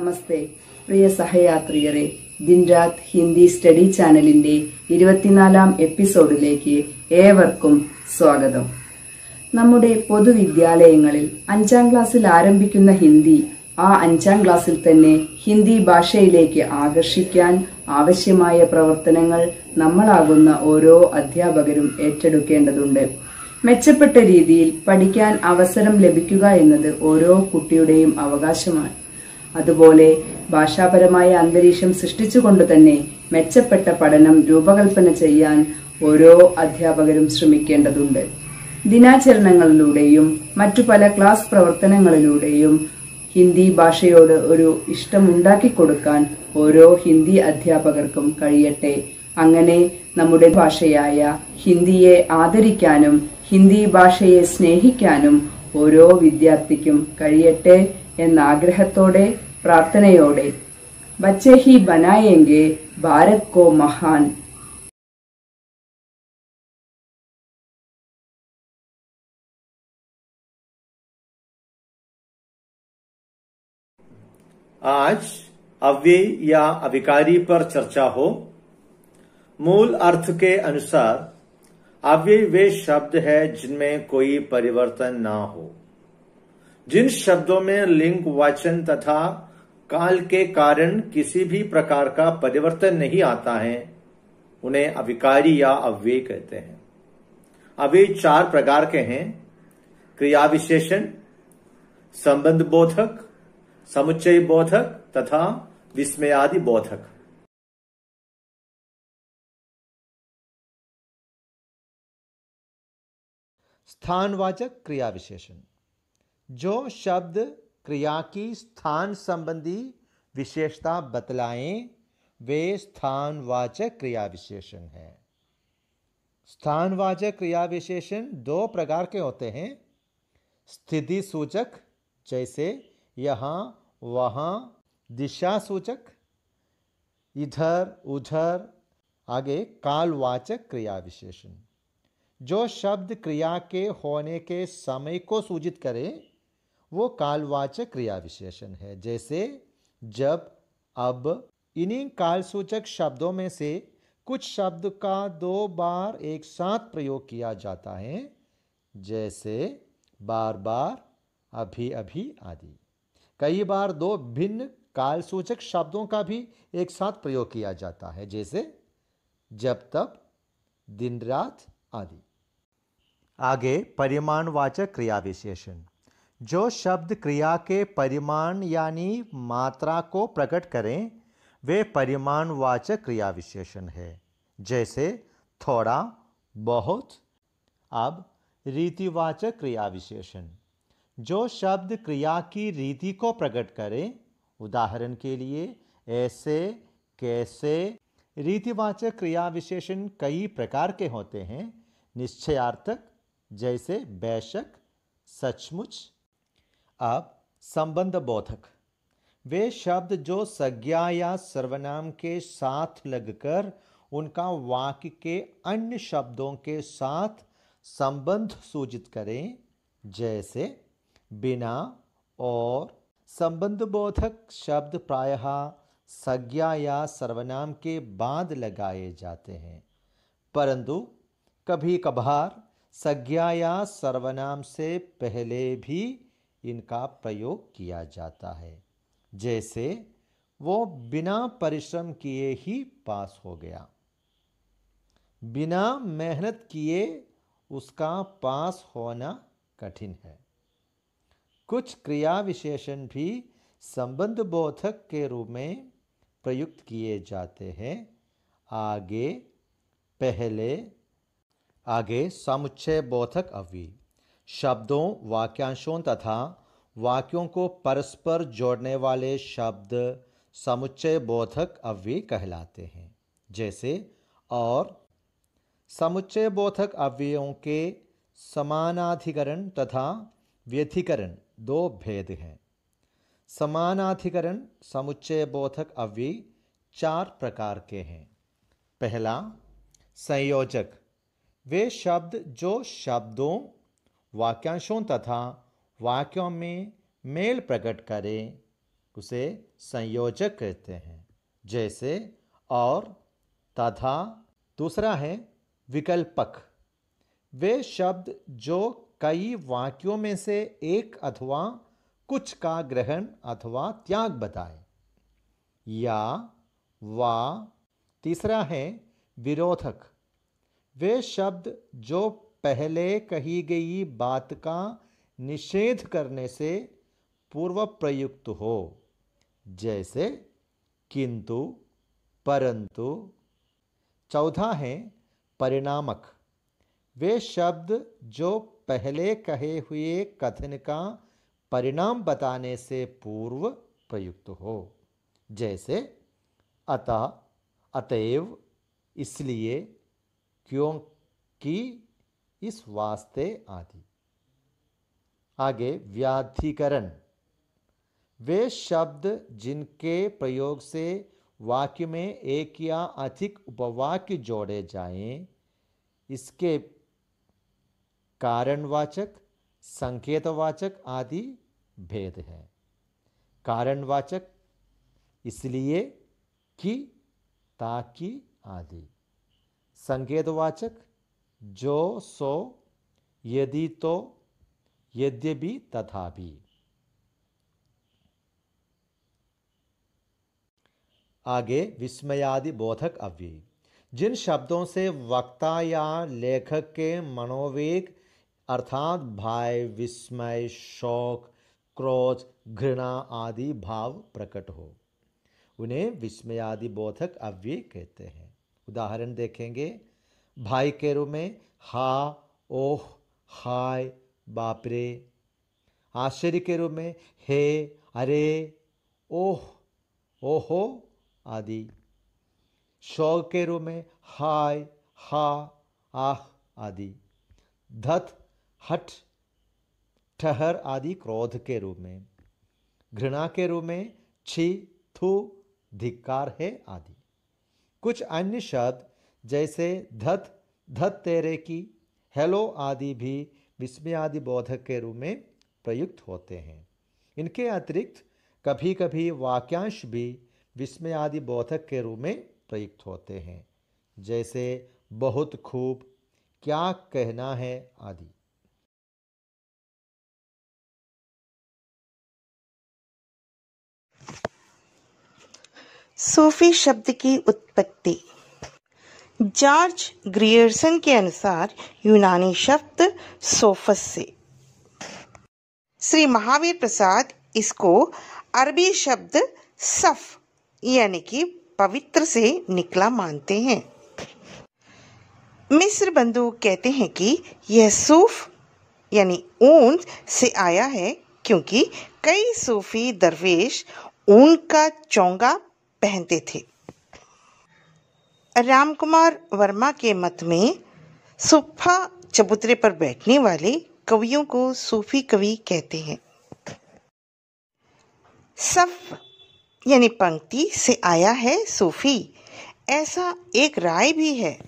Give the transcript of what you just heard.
നമസ്തേ പ്രിയ സഹയാത്രിയരെ ദിൻരാത് Hindi study ചാനലിന്റെ ഇരുപത്തിനാലാം എപ്പിസോഡിലേക്ക് ഏവർക്കും സ്വാഗതം നമ്മുടെ പൊതുവിദ്യാലയങ്ങളിൽ അഞ്ചാം ക്ലാസ്സിൽ ആരംഭിക്കുന്ന ഹിന്ദി ആ അഞ്ചാം ക്ലാസ്സിൽ തന്നെ ഹിന്ദി ഭാഷയിലേക്ക് ആകർഷിക്കാൻ ആവശ്യമായ പ്രവർത്തനങ്ങൾ നമ്മളാകുന്ന ഓരോ അധ്യാപകരും ഏറ്റെടുക്കേണ്ടതുണ്ട് മെച്ചപ്പെട്ട രീതിയിൽ പഠിക്കാൻ അവസരം ലഭിക്കുക എന്നത് ഓരോ കുട്ടിയുടെയും അവകാശമാണ് അതുപോലെ ഭാഷാപരമായ അന്തരീക്ഷം സൃഷ്ടിച്ചുകൊണ്ട് തന്നെ മെച്ചപ്പെട്ട പഠനം രൂപകൽപ്പന ചെയ്യാൻ ഓരോ അധ്യാപകരും ശ്രമിക്കേണ്ടതുണ്ട് ദിനാചരണങ്ങളിലൂടെയും മറ്റു പല ക്ലാസ് പ്രവർത്തനങ്ങളിലൂടെയും ഹിന്ദി ഭാഷയോട് ഒരു ഇഷ്ടം ഉണ്ടാക്കി കൊടുക്കാൻ ഓരോ ഹിന്ദി അധ്യാപകർക്കും കഴിയട്ടെ അങ്ങനെ നമ്മുടെ ഭാഷയായ ഹിന്ദിയെ ആദരിക്കാനും ഹിന്ദി ഭാഷയെ സ്നേഹിക്കാനും ഓരോ വിദ്യാർത്ഥിക്കും കഴിയട്ടെ आग्रह प्रार्थन बच्चे ही बनाएंगे भारत को महान आज अव्यय या अविकारी पर चर्चा हो मूल अर्थ के अनुसार अव्यय वे शब्द है जिनमें कोई परिवर्तन ना हो जिन शब्दों में लिंग वाचन तथा काल के कारण किसी भी प्रकार का परिवर्तन नहीं आता है उन्हें अविकारी या अव्यय कहते हैं अव्यय चार प्रकार के हैं क्रिया विशेषण संबंध बोधक समुच्चय बोधक तथा विस्मयादि बोधक स्थानवाचक क्रिया विशेषण जो शब्द क्रिया की स्थान संबंधी विशेषता बतलाएं वे स्थानवाचक क्रिया विशेषण हैं स्थानवाचक क्रिया विशेषण दो प्रकार के होते हैं स्थिति सूचक जैसे यहाँ वहाँ दिशा सूचक इधर उधर आगे कालवाचक क्रिया विशेषण जो शब्द क्रिया के होने के समय को सूचित करे वो कालवाचक क्रिया विशेषण है जैसे जब अब इन्हीं कालसूचक शब्दों में से कुछ शब्द का दो बार एक साथ प्रयोग किया जाता है जैसे बार बार अभी अभी आदि कई बार दो भिन्न कालसूचक शब्दों का भी एक साथ प्रयोग किया जाता है जैसे जब तब दिन रात आदि आगे परिमाणवाचक क्रिया विशेषण जो शब्द क्रिया के परिमाण यानी मात्रा को प्रकट करें वे परिमाणवाचक क्रिया विशेषण है जैसे थोड़ा बहुत अब रीतिवाचक क्रिया विशेषण जो शब्द क्रिया की रीति को प्रकट करें उदाहरण के लिए ऐसे कैसे रीतिवाचक क्रिया विशेषण कई प्रकार के होते हैं निश्चयार्थक जैसे बेशक सचमुच अब संबंध बोधक वे शब्द जो संज्ञा या सर्वनाम के साथ लगकर उनका वाक्य के अन्य शब्दों के साथ संबंध सूचित करें जैसे बिना और संबंध बोधक शब्द प्रायः संज्ञा या सर्वनाम के बाद लगाए जाते हैं परंतु कभी कभार संज्ञा या सर्वनाम से पहले भी इनका प्रयोग किया जाता है जैसे वो बिना परिश्रम किए ही पास हो गया बिना मेहनत किए उसका पास होना कठिन है कुछ क्रिया विशेषण भी संबंध बोधक के रूप में प्रयुक्त किए जाते हैं आगे पहले आगे समुच्चय बोधक अवी शब्दों वाक्यांशों तथा वाक्यों को परस्पर जोड़ने वाले शब्द समुच्चय बोधक अव्यय कहलाते हैं जैसे और समुच्चय बोधक अव्ययों के समानाधिकरण तथा व्यधिकरण दो भेद हैं समानाधिकरण समुच्चय बोधक अव्यय चार प्रकार के हैं पहला संयोजक वे शब्द जो शब्दों वाक्यांशों तथा वाक्यों में मेल प्रकट करें उसे संयोजक कहते हैं जैसे और तथा दूसरा है विकल्पक वे शब्द जो कई वाक्यों में से एक अथवा कुछ का ग्रहण अथवा त्याग बताए या वा तीसरा है विरोधक वे शब्द जो पहले कही गई बात का निषेध करने से पूर्व प्रयुक्त हो जैसे किंतु परंतु चौथा है परिणामक वे शब्द जो पहले कहे हुए कथन का परिणाम बताने से पूर्व प्रयुक्त हो जैसे अतः अतएव इसलिए क्योंकि इस वास्ते आदि आगे व्याधिकरण वे शब्द जिनके प्रयोग से वाक्य में एक या अधिक उपवाक्य जोड़े जाएं, इसके कारणवाचक संकेतवाचक आदि भेद हैं कारणवाचक इसलिए कि ताकि आदि संकेतवाचक जो सो यदि तो यद्यपि तथा भी आगे विस्मयादि बोधक अव्यय जिन शब्दों से वक्ता या लेखक के मनोवेग अर्थात भय विस्मय शोक क्रोध घृणा आदि भाव प्रकट हो उन्हें विस्मयादि बोधक अव्यय कहते हैं उदाहरण देखेंगे भाई के रूप में हा ओह हाय बापरे आश्चर्य के रूप में हे अरे ओह ओहो आदि शौक के रूप में हाय हा आह आदि धत हठ ठहर आदि क्रोध के रूप में घृणा के रूप में छी थू धिक्कार है आदि कुछ अन्य शब्द जैसे धत धत तेरे की हेलो आदि भी विस्मयादि बोधक के रूप में प्रयुक्त होते हैं इनके अतिरिक्त कभी कभी वाक्यांश भी विस्मयादि बोधक के रूप में प्रयुक्त होते हैं जैसे बहुत खूब क्या कहना है आदि सूफी शब्द की उत्पत्ति जॉर्ज ग्रियर्सन के अनुसार यूनानी शब्द सोफस से श्री महावीर प्रसाद इसको अरबी शब्द सफ यानी कि पवित्र से निकला मानते हैं मिस्र बंधु कहते हैं कि यह सूफ यानी ऊन से आया है क्योंकि कई सूफी दरवेश ऊन का चौंगा पहनते थे रामकुमार वर्मा के मत में सुफा चबूतरे पर बैठने वाले कवियों को सूफी कवि कहते हैं सफ यानी पंक्ति से आया है सूफी ऐसा एक राय भी है